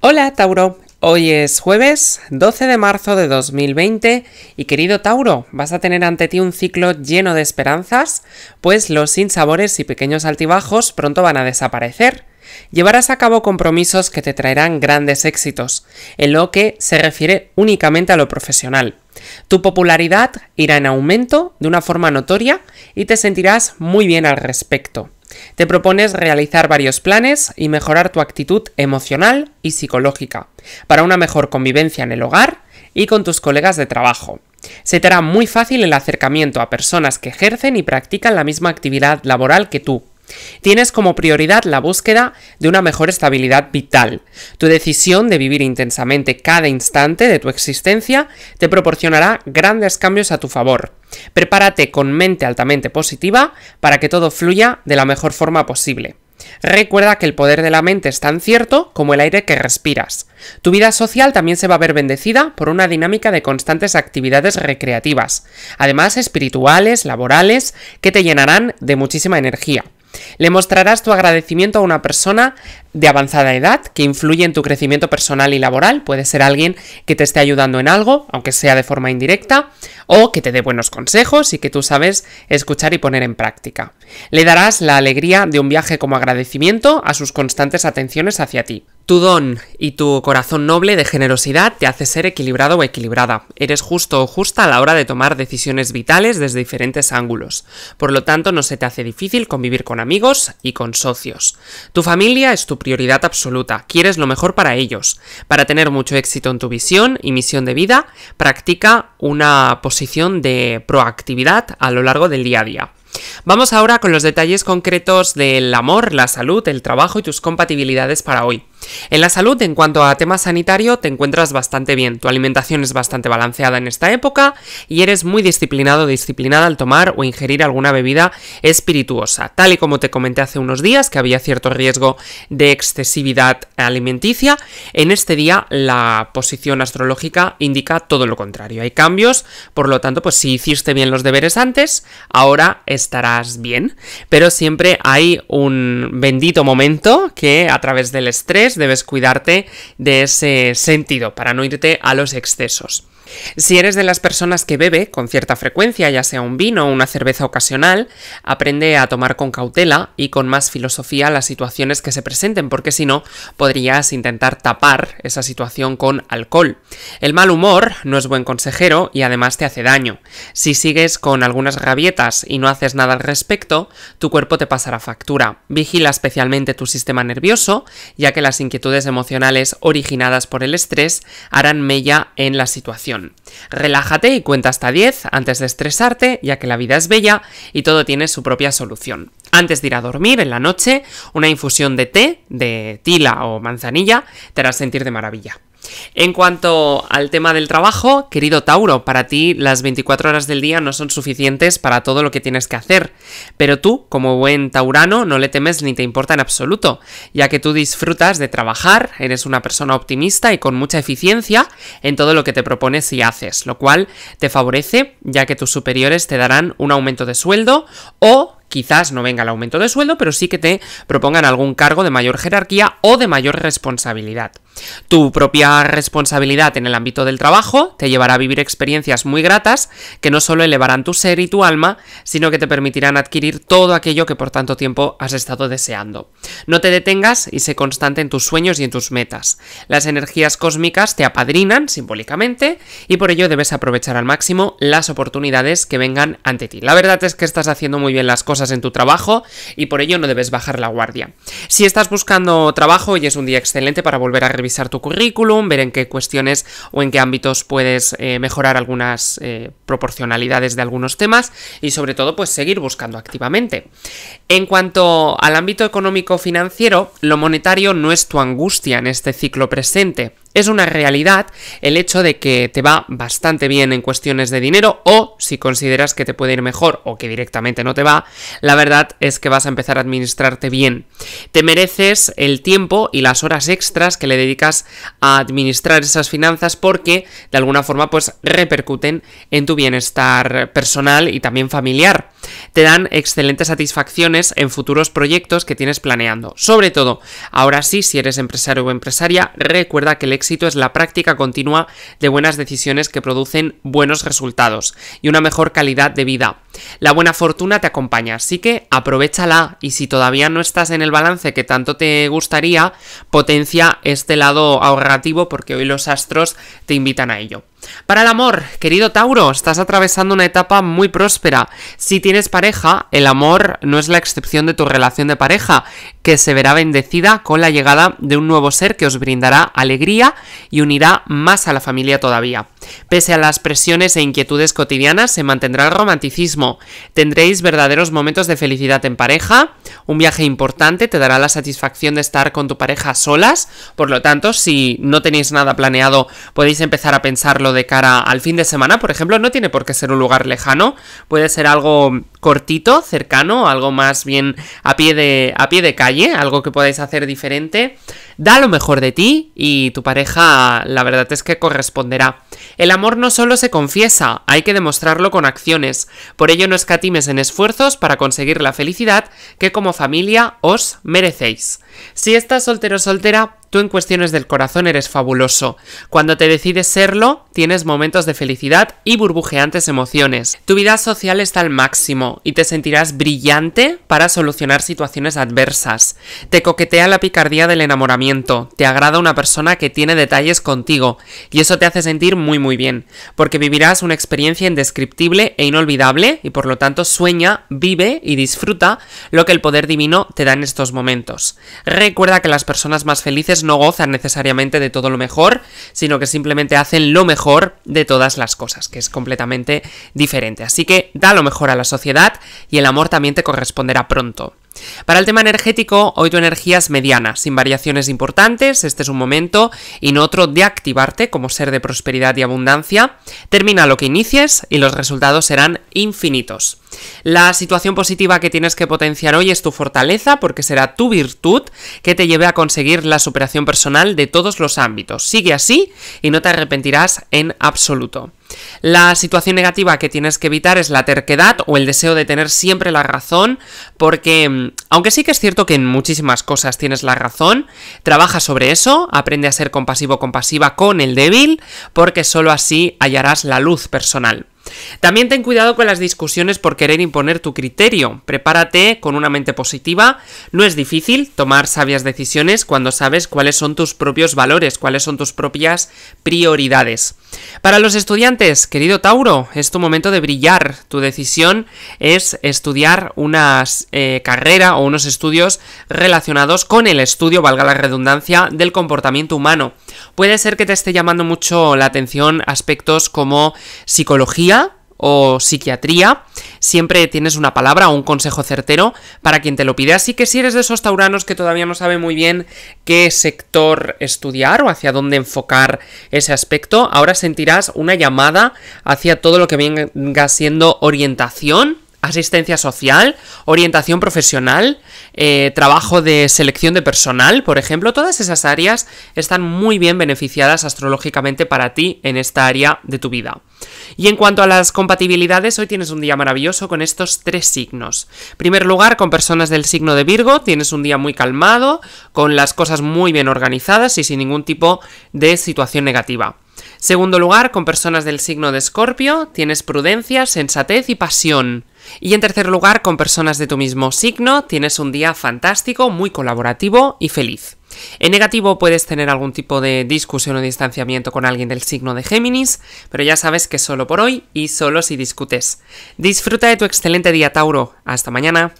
Hola Tauro, hoy es jueves 12 de marzo de 2020 y querido Tauro, vas a tener ante ti un ciclo lleno de esperanzas, pues los sinsabores y pequeños altibajos pronto van a desaparecer. Llevarás a cabo compromisos que te traerán grandes éxitos, en lo que se refiere únicamente a lo profesional. Tu popularidad irá en aumento de una forma notoria y te sentirás muy bien al respecto. Te propones realizar varios planes y mejorar tu actitud emocional y psicológica para una mejor convivencia en el hogar y con tus colegas de trabajo. Se te hará muy fácil el acercamiento a personas que ejercen y practican la misma actividad laboral que tú, Tienes como prioridad la búsqueda de una mejor estabilidad vital. Tu decisión de vivir intensamente cada instante de tu existencia te proporcionará grandes cambios a tu favor. Prepárate con mente altamente positiva para que todo fluya de la mejor forma posible. Recuerda que el poder de la mente es tan cierto como el aire que respiras. Tu vida social también se va a ver bendecida por una dinámica de constantes actividades recreativas, además espirituales, laborales, que te llenarán de muchísima energía. Le mostrarás tu agradecimiento a una persona de avanzada edad que influye en tu crecimiento personal y laboral. Puede ser alguien que te esté ayudando en algo, aunque sea de forma indirecta, o que te dé buenos consejos y que tú sabes escuchar y poner en práctica. Le darás la alegría de un viaje como agradecimiento a sus constantes atenciones hacia ti. Tu don y tu corazón noble de generosidad te hace ser equilibrado o equilibrada. Eres justo o justa a la hora de tomar decisiones vitales desde diferentes ángulos. Por lo tanto, no se te hace difícil convivir con amigos y con socios. Tu familia es tu prioridad absoluta, quieres lo mejor para ellos. Para tener mucho éxito en tu visión y misión de vida, practica una posición de proactividad a lo largo del día a día. Vamos ahora con los detalles concretos del amor, la salud, el trabajo y tus compatibilidades para hoy. En la salud, en cuanto a tema sanitario, te encuentras bastante bien. Tu alimentación es bastante balanceada en esta época y eres muy disciplinado disciplinada al tomar o ingerir alguna bebida espirituosa. Tal y como te comenté hace unos días, que había cierto riesgo de excesividad alimenticia, en este día la posición astrológica indica todo lo contrario. Hay cambios, por lo tanto, pues si hiciste bien los deberes antes, ahora estarás bien. Pero siempre hay un bendito momento que a través del estrés, debes cuidarte de ese sentido para no irte a los excesos. Si eres de las personas que bebe con cierta frecuencia, ya sea un vino o una cerveza ocasional, aprende a tomar con cautela y con más filosofía las situaciones que se presenten, porque si no, podrías intentar tapar esa situación con alcohol. El mal humor no es buen consejero y además te hace daño. Si sigues con algunas gavietas y no haces nada al respecto, tu cuerpo te pasará factura. Vigila especialmente tu sistema nervioso, ya que las inquietudes emocionales originadas por el estrés harán mella en la situación. Relájate y cuenta hasta 10 antes de estresarte, ya que la vida es bella y todo tiene su propia solución. Antes de ir a dormir, en la noche, una infusión de té, de tila o manzanilla, te hará sentir de maravilla. En cuanto al tema del trabajo, querido Tauro, para ti las 24 horas del día no son suficientes para todo lo que tienes que hacer, pero tú, como buen taurano, no le temes ni te importa en absoluto, ya que tú disfrutas de trabajar, eres una persona optimista y con mucha eficiencia en todo lo que te propones y haces, lo cual te favorece, ya que tus superiores te darán un aumento de sueldo o quizás no venga el aumento de sueldo, pero sí que te propongan algún cargo de mayor jerarquía o de mayor responsabilidad. Tu propia responsabilidad en el ámbito del trabajo te llevará a vivir experiencias muy gratas que no solo elevarán tu ser y tu alma, sino que te permitirán adquirir todo aquello que por tanto tiempo has estado deseando. No te detengas y sé constante en tus sueños y en tus metas. Las energías cósmicas te apadrinan simbólicamente y por ello debes aprovechar al máximo las oportunidades que vengan ante ti. La verdad es que estás haciendo muy bien las cosas en tu trabajo y por ello no debes bajar la guardia. Si estás buscando trabajo, hoy es un día excelente para volver a revisar revisar tu currículum, ver en qué cuestiones o en qué ámbitos puedes eh, mejorar algunas eh, proporcionalidades de algunos temas y sobre todo pues seguir buscando activamente. En cuanto al ámbito económico financiero, lo monetario no es tu angustia en este ciclo presente, es una realidad el hecho de que te va bastante bien en cuestiones de dinero o si consideras que te puede ir mejor o que directamente no te va, la verdad es que vas a empezar a administrarte bien. Te mereces el tiempo y las horas extras que le dedicas a administrar esas finanzas porque de alguna forma pues repercuten en tu bienestar personal y también familiar. Te dan excelentes satisfacciones en futuros proyectos que tienes planeando. Sobre todo, ahora sí, si eres empresario o empresaria, recuerda que éxito es la práctica continua de buenas decisiones que producen buenos resultados y una mejor calidad de vida. La buena fortuna te acompaña, así que aprovechala y si todavía no estás en el balance que tanto te gustaría, potencia este lado ahorrativo porque hoy los astros te invitan a ello. Para el amor, querido Tauro, estás atravesando una etapa muy próspera. Si tienes pareja, el amor no es la excepción de tu relación de pareja, que se verá bendecida con la llegada de un nuevo ser que os brindará alegría y unirá más a la familia todavía. Pese a las presiones e inquietudes cotidianas, se mantendrá el romanticismo. Tendréis verdaderos momentos de felicidad en pareja. Un viaje importante te dará la satisfacción de estar con tu pareja solas. Por lo tanto, si no tenéis nada planeado, podéis empezar a pensarlo de de cara al fin de semana, por ejemplo, no tiene por qué ser un lugar lejano, puede ser algo cortito, cercano, algo más bien a pie de, a pie de calle, algo que podáis hacer diferente. Da lo mejor de ti y tu pareja la verdad es que corresponderá. El amor no solo se confiesa, hay que demostrarlo con acciones. Por ello no escatimes en esfuerzos para conseguir la felicidad que como familia os merecéis. Si estás soltero o soltera, Tú en cuestiones del corazón eres fabuloso. Cuando te decides serlo, tienes momentos de felicidad y burbujeantes emociones. Tu vida social está al máximo y te sentirás brillante para solucionar situaciones adversas. Te coquetea la picardía del enamoramiento, te agrada una persona que tiene detalles contigo y eso te hace sentir muy muy bien, porque vivirás una experiencia indescriptible e inolvidable y por lo tanto sueña, vive y disfruta lo que el poder divino te da en estos momentos. Recuerda que las personas más felices no gozan necesariamente de todo lo mejor, sino que simplemente hacen lo mejor de todas las cosas, que es completamente diferente. Así que da lo mejor a la sociedad y el amor también te corresponderá pronto. Para el tema energético, hoy tu energía es mediana, sin variaciones importantes, este es un momento y no otro de activarte como ser de prosperidad y abundancia. Termina lo que inicies y los resultados serán infinitos. La situación positiva que tienes que potenciar hoy es tu fortaleza, porque será tu virtud que te lleve a conseguir la superación personal de todos los ámbitos. Sigue así y no te arrepentirás en absoluto. La situación negativa que tienes que evitar es la terquedad o el deseo de tener siempre la razón, porque mm, aunque sí que es cierto que en muchísimas cosas tienes la razón, trabaja sobre eso, aprende a ser compasivo compasiva con el débil, porque solo así hallarás la luz personal. También ten cuidado con las discusiones por querer imponer tu criterio. Prepárate con una mente positiva. No es difícil tomar sabias decisiones cuando sabes cuáles son tus propios valores, cuáles son tus propias prioridades. Para los estudiantes, querido Tauro, es tu momento de brillar. Tu decisión es estudiar una eh, carrera o unos estudios relacionados con el estudio, valga la redundancia, del comportamiento humano. Puede ser que te esté llamando mucho la atención aspectos como psicología, o psiquiatría, siempre tienes una palabra o un consejo certero para quien te lo pide. Así que si eres de esos tauranos que todavía no sabe muy bien qué sector estudiar o hacia dónde enfocar ese aspecto, ahora sentirás una llamada hacia todo lo que venga siendo orientación asistencia social, orientación profesional, eh, trabajo de selección de personal, por ejemplo, todas esas áreas están muy bien beneficiadas astrológicamente para ti en esta área de tu vida. Y en cuanto a las compatibilidades, hoy tienes un día maravilloso con estos tres signos. primer lugar, con personas del signo de Virgo, tienes un día muy calmado, con las cosas muy bien organizadas y sin ningún tipo de situación negativa. Segundo lugar, con personas del signo de Escorpio, tienes prudencia, sensatez y pasión. Y en tercer lugar, con personas de tu mismo signo, tienes un día fantástico, muy colaborativo y feliz. En negativo puedes tener algún tipo de discusión o distanciamiento con alguien del signo de Géminis, pero ya sabes que solo por hoy y solo si discutes. Disfruta de tu excelente día Tauro. Hasta mañana.